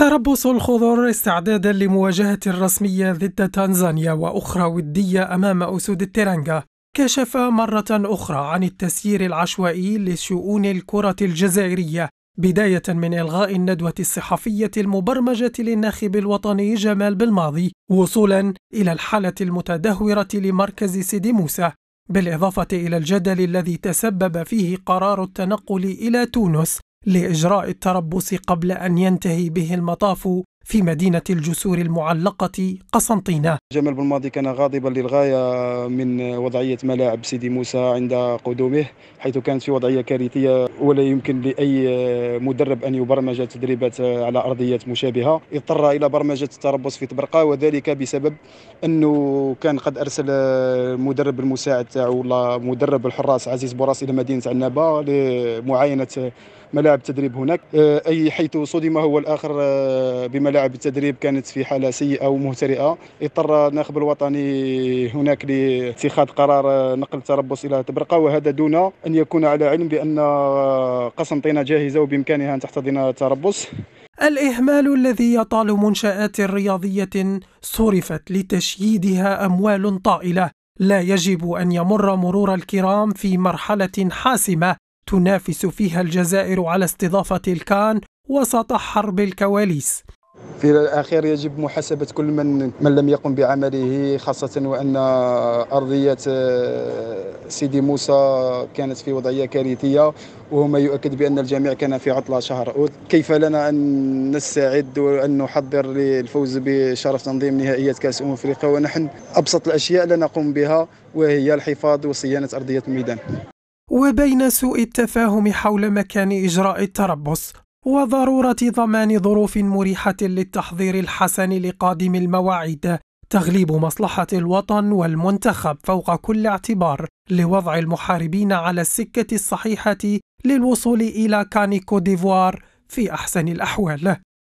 تربص الخضر استعدادا لمواجهة رسمية ضد تنزانيا وأخرى ودية أمام أسود التيرانجا كشف مرة أخرى عن التسيير العشوائي لشؤون الكرة الجزائرية بداية من إلغاء الندوة الصحفية المبرمجة للناخب الوطني جمال بالماضي وصولا إلى الحالة المتدهورة لمركز سيدي موسى بالإضافة إلى الجدل الذي تسبب فيه قرار التنقل إلى تونس لإجراء التربص قبل أن ينتهي به المطاف في مدينة الجسور المعلقة قسنطينة جمال بالماضي كان غاضبا للغاية من وضعية ملاعب سيدي موسى عند قدومه حيث كانت في وضعية كارثية ولا يمكن لأي مدرب أن يبرمج تدريبات على أرضيات مشابهة اضطر إلى برمجة التربص في طبرقة وذلك بسبب أنه كان قد أرسل المدرب المساعد تاعو ولا مدرب الحراس عزيز بوراس إلى مدينة عنابة لمعاينة ملاعب تدريب هناك أي حيث صدم هو الآخر بملاعب لاعب التدريب كانت في حاله سيئه ومهترئه اضطر الناخب الوطني هناك لاتخاذ قرار نقل تربص الى تبرقه وهذا دون ان يكون على علم بان قسنطينه جاهزه وبامكانها ان تحتضن تربص الإهمال الذي يطال منشآت رياضية صرفت لتشييدها أموال طائلة لا يجب أن يمر مرور الكرام في مرحلة حاسمة تنافس فيها الجزائر على استضافة الكان وسط حرب الكواليس في الاخير يجب محاسبه كل من من لم يقم بعمله خاصه وان ارضيه آه، سيدي موسى كانت في وضعيه كارثيه وهما يؤكد بان الجميع كان في عطله شهر اوت كيف لنا ان نستعد وان نحضر للفوز بشرف تنظيم نهائيات كاس امم افريقيا ونحن ابسط الاشياء لا نقوم بها وهي الحفاظ وصيانه ارضيه الميدان وبين سوء التفاهم حول مكان إجراء التربص وضروره ضمان ظروف مريحه للتحضير الحسن لقادم المواعيد تغليب مصلحه الوطن والمنتخب فوق كل اعتبار لوضع المحاربين على السكه الصحيحه للوصول الى كانيكو كوديفوار في احسن الاحوال